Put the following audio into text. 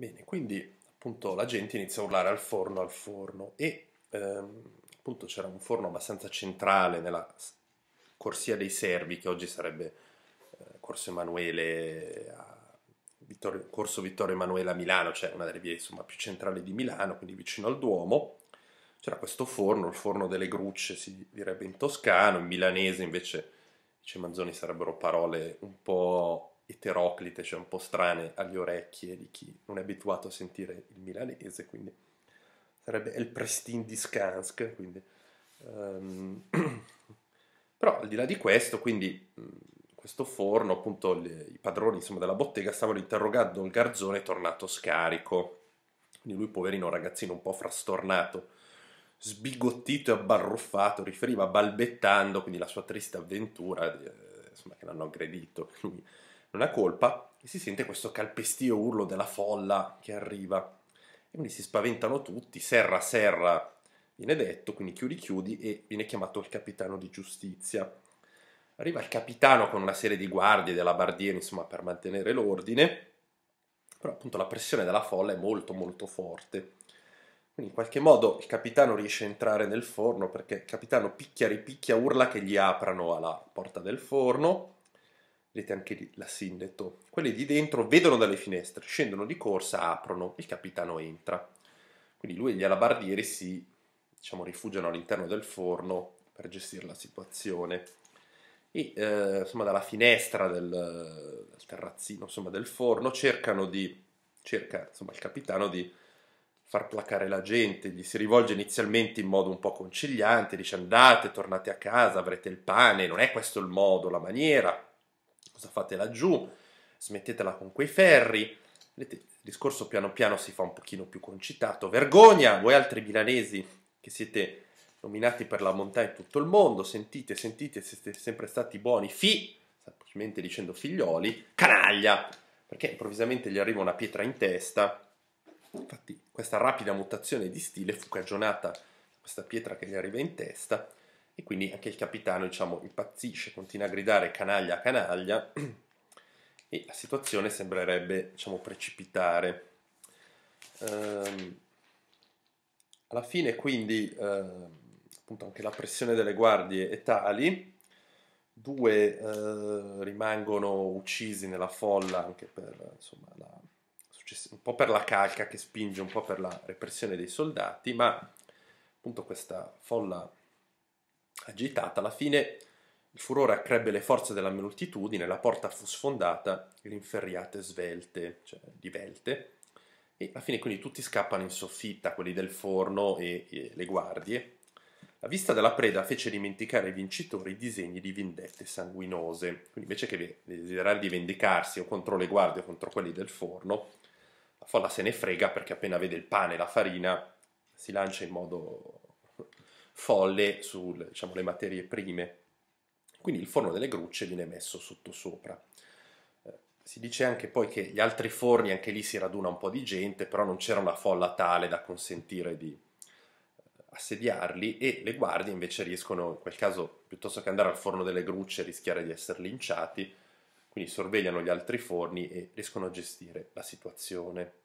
Bene, quindi appunto la gente inizia a urlare al forno, al forno e ehm, appunto c'era un forno abbastanza centrale nella corsia dei servi che oggi sarebbe eh, Corso Emanuele a Vittorio, Corso Vittorio Emanuele a Milano, cioè una delle vie insomma, più centrali di Milano, quindi vicino al Duomo. C'era questo forno, il forno delle grucce si direbbe in toscano, in milanese invece, dice Manzoni, sarebbero parole un po' eteroclite, cioè un po' strane agli orecchi di chi non è abituato a sentire il milanese, quindi sarebbe il Prestin di Skansk, quindi... Um, però al di là di questo, quindi mh, questo forno, appunto le, i padroni insomma, della bottega stavano interrogando il garzone tornato scarico. Quindi lui, poverino ragazzino un po' frastornato, sbigottito e abbarruffato, riferiva balbettando quindi la sua triste avventura, eh, insomma, che l'hanno aggredito, lui non ha colpa e si sente questo calpestio urlo della folla che arriva. E quindi si spaventano tutti, serra serra viene detto, quindi chiudi chiudi e viene chiamato il capitano di giustizia. Arriva il capitano con una serie di guardie della bardiera, insomma, per mantenere l'ordine, però appunto la pressione della folla è molto molto forte. Quindi in qualche modo il capitano riesce a entrare nel forno perché il capitano picchia, ripicchia, urla che gli aprano alla porta del forno vedete anche lì la Sindetto, quelli di dentro vedono dalle finestre, scendono di corsa, aprono, il capitano entra. Quindi lui e gli alabardieri si diciamo, rifugiano all'interno del forno per gestire la situazione. E eh, insomma, dalla finestra del, del terrazzino insomma, del forno cercano di, cerca insomma, il capitano di far placare la gente, gli si rivolge inizialmente in modo un po' conciliante, dice andate, tornate a casa, avrete il pane, non è questo il modo, la maniera, cosa fate laggiù, smettetela con quei ferri. Vedete, il discorso piano piano si fa un pochino più concitato. Vergogna, voi altri milanesi che siete nominati per la montagna in tutto il mondo, sentite, sentite, siete sempre stati buoni, fi, semplicemente dicendo figlioli, canaglia, perché improvvisamente gli arriva una pietra in testa. Infatti questa rapida mutazione di stile fu cagionata da questa pietra che gli arriva in testa e quindi anche il capitano, diciamo, impazzisce, continua a gridare canaglia, canaglia, e la situazione sembrerebbe, diciamo, precipitare. Ehm, alla fine, quindi, eh, appunto, anche la pressione delle guardie è tali, due eh, rimangono uccisi nella folla anche per, insomma, la, un po' per la calca che spinge, un po' per la repressione dei soldati, ma appunto questa folla agitata, alla fine il furore accrebbe le forze della moltitudine, la porta fu sfondata, inferriate svelte, cioè divelte, e alla fine quindi tutti scappano in soffitta, quelli del forno e, e le guardie. La vista della preda fece dimenticare ai vincitori i disegni di vendette sanguinose, quindi invece che desiderare di vendicarsi o contro le guardie o contro quelli del forno, la folla se ne frega perché appena vede il pane e la farina si lancia in modo folle sulle diciamo, materie prime. Quindi il forno delle grucce viene messo sottosopra. Eh, si dice anche poi che gli altri forni, anche lì si raduna un po' di gente, però non c'era una folla tale da consentire di eh, assediarli e le guardie invece riescono, in quel caso, piuttosto che andare al forno delle grucce e rischiare di essere linciati, quindi sorvegliano gli altri forni e riescono a gestire la situazione.